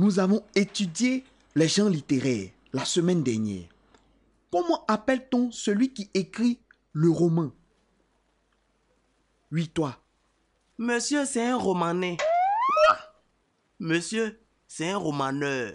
nous avons étudié les gens littéraires la semaine dernière. Comment appelle-t-on celui qui écrit le roman Oui, toi. Monsieur, c'est un romanais. Monsieur, c'est un romaneur.